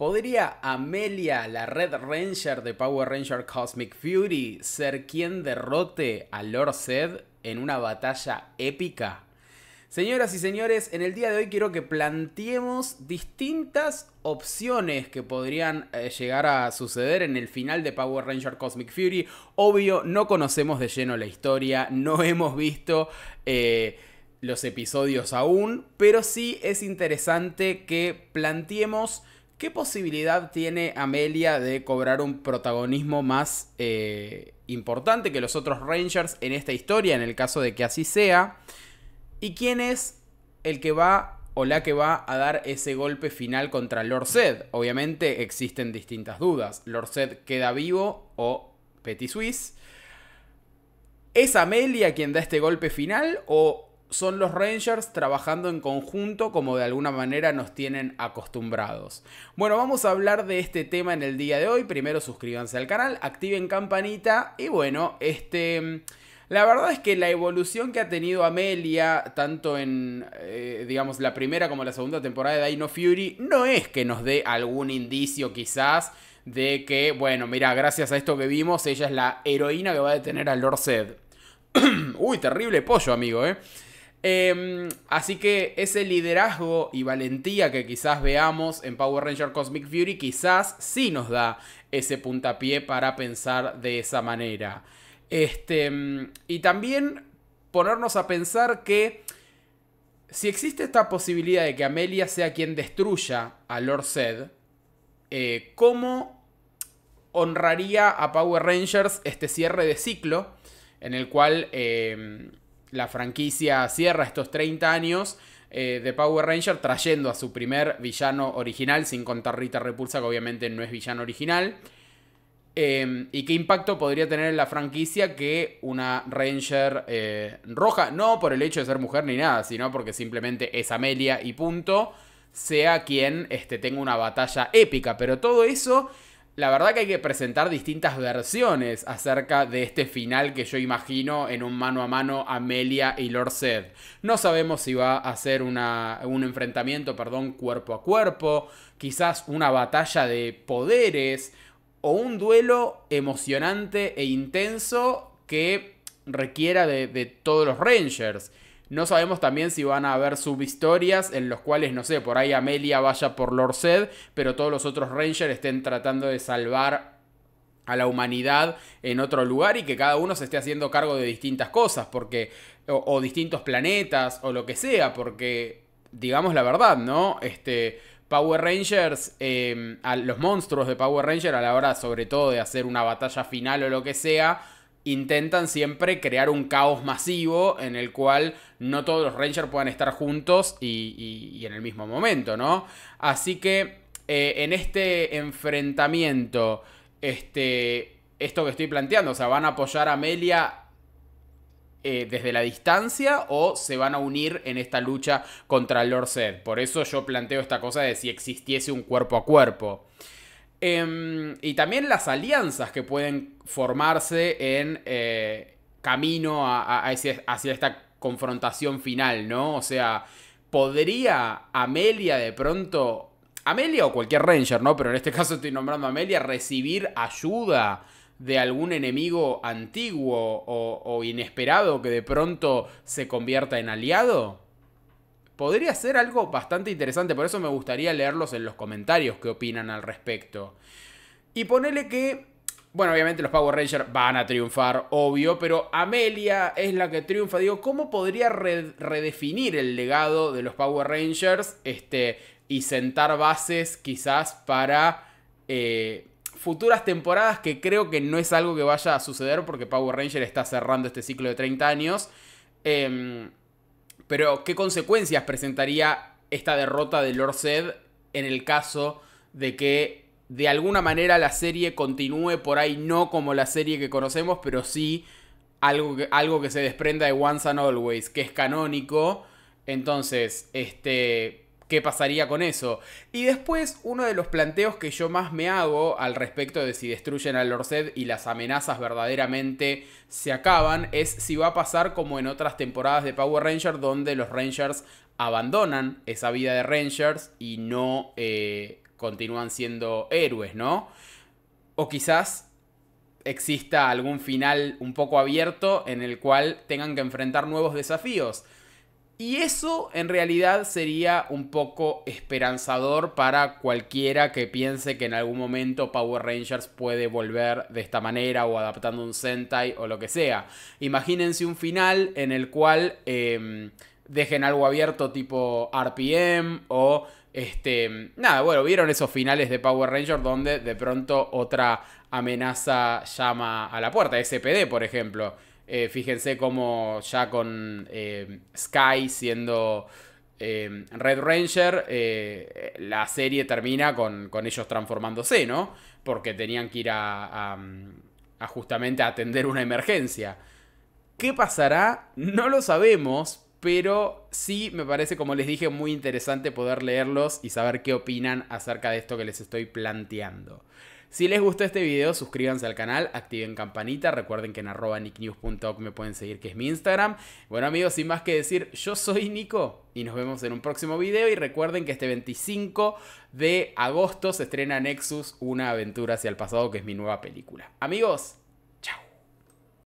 ¿Podría Amelia, la Red Ranger de Power Ranger Cosmic Fury, ser quien derrote a Lord Zedd en una batalla épica? Señoras y señores, en el día de hoy quiero que planteemos distintas opciones que podrían eh, llegar a suceder en el final de Power Ranger Cosmic Fury. Obvio, no conocemos de lleno la historia, no hemos visto... Eh, los episodios aún, pero sí es interesante que planteemos ¿Qué posibilidad tiene Amelia de cobrar un protagonismo más eh, importante que los otros Rangers en esta historia, en el caso de que así sea? ¿Y quién es el que va o la que va a dar ese golpe final contra Lord Zed? Obviamente existen distintas dudas. ¿Lord queda vivo o Petit Swiss? ¿Es Amelia quien da este golpe final o son los Rangers trabajando en conjunto como de alguna manera nos tienen acostumbrados. Bueno, vamos a hablar de este tema en el día de hoy. Primero suscríbanse al canal, activen campanita y bueno, este... La verdad es que la evolución que ha tenido Amelia, tanto en, eh, digamos, la primera como la segunda temporada de Dino Fury, no es que nos dé algún indicio quizás de que, bueno, mira, gracias a esto que vimos, ella es la heroína que va a detener a Lord Zed. Uy, terrible pollo, amigo, ¿eh? Em, así que ese liderazgo y valentía que quizás veamos en Power Ranger Cosmic Fury quizás sí nos da ese puntapié para pensar de esa manera. Este, em, y también ponernos a pensar que si existe esta posibilidad de que Amelia sea quien destruya a Lord Zed, eh, ¿cómo honraría a Power Rangers este cierre de ciclo en el cual... Em, la franquicia cierra estos 30 años eh, de Power Ranger trayendo a su primer villano original, sin contar Rita Repulsa, que obviamente no es villano original. Eh, ¿Y qué impacto podría tener en la franquicia que una Ranger eh, roja, no por el hecho de ser mujer ni nada, sino porque simplemente es Amelia y punto, sea quien este, tenga una batalla épica? Pero todo eso la verdad que hay que presentar distintas versiones acerca de este final que yo imagino en un mano a mano Amelia y Lord Zed. No sabemos si va a ser un enfrentamiento, perdón, cuerpo a cuerpo, quizás una batalla de poderes o un duelo emocionante e intenso que requiera de, de todos los Rangers. No sabemos también si van a haber subhistorias en los cuales, no sé, por ahí Amelia vaya por Lord pero todos los otros Rangers estén tratando de salvar a la humanidad en otro lugar y que cada uno se esté haciendo cargo de distintas cosas, porque o, distintos planetas o lo que sea, porque digamos la verdad, ¿no? Este Power Rangers, eh, a los monstruos de Power Rangers, a la hora sobre todo de hacer una batalla final o lo que sea, intentan siempre crear un caos masivo en el cual no todos los Rangers puedan estar juntos y, en el mismo momento, ¿no? Así que eh, en este enfrentamiento, este, esto que estoy planteando, o sea, ¿van a apoyar a Amelia eh, desde la distancia o se van a unir en esta lucha contra Lord Zed? Por eso yo planteo esta cosa de si existiese un cuerpo a cuerpo. Em, y también las alianzas que pueden formarse en eh, camino hacia esta confrontación final, ¿no? O sea, ¿podría Amelia de pronto Amelia o cualquier Ranger, ¿no? Pero en este caso estoy nombrando a Amelia, recibir ayuda de algún enemigo antiguo o, inesperado que de pronto se convierta en aliado? podría ser algo bastante interesante. Por eso me gustaría leerlos en los comentarios Qué opinan al respecto. Y ponele que. Bueno, obviamente los Power Rangers van a triunfar, obvio, pero Amelia es la que triunfa. Digo, ¿cómo podría redefinir el legado de los Power Rangers este, y sentar bases quizás para eh, futuras temporadas que creo que no es algo que vaya a suceder porque Power Rangers está cerrando este ciclo de 30 años? Eh, pero, ¿qué consecuencias presentaría esta derrota de Lord Sed en el caso de que de alguna manera la serie continúe por ahí, no como la serie que conocemos, pero sí algo algo que se desprenda de Once and Always, que es canónico? Entonces, este, qué pasaría con eso. Y después, uno de los planteos que yo más me hago al respecto de si destruyen al Lord y las amenazas verdaderamente se acaban, es si va a pasar como en otras temporadas de Power Rangers, donde los Rangers abandonan esa vida de Rangers y no eh, continúan siendo héroes, ¿no? O quizás exista algún final un poco abierto en el cual tengan que enfrentar nuevos desafíos. Y eso en realidad sería un poco esperanzador para cualquiera que piense que en algún momento Power Rangers puede volver de esta manera o adaptando un Sentai o lo que sea. Imagínense un final en el cual em, dejen algo abierto tipo RPM o este, nada, bueno, vieron esos finales de Power Rangers donde de pronto otra amenaza llama a la puerta, SPD por ejemplo. Eh, fíjense cómo ya con eh, Sky siendo eh, Red Ranger, la serie termina con, ellos transformándose, ¿no? Porque tenían que ir a, a justamente a atender una emergencia. ¿Qué pasará? No lo sabemos, pero sí me parece, como les dije, muy interesante poder leerlos y saber qué opinan acerca de esto que les estoy planteando. Si les gustó este video, suscríbanse al canal, activen campanita, recuerden que en arroba nicknews.org me pueden seguir, que es mi Instagram. Bueno amigos, sin más que decir, yo soy Nico y nos vemos en un próximo video y recuerden que este 25 de agosto se estrena Nexus, una aventura hacia el pasado, que es mi nueva película. Amigos,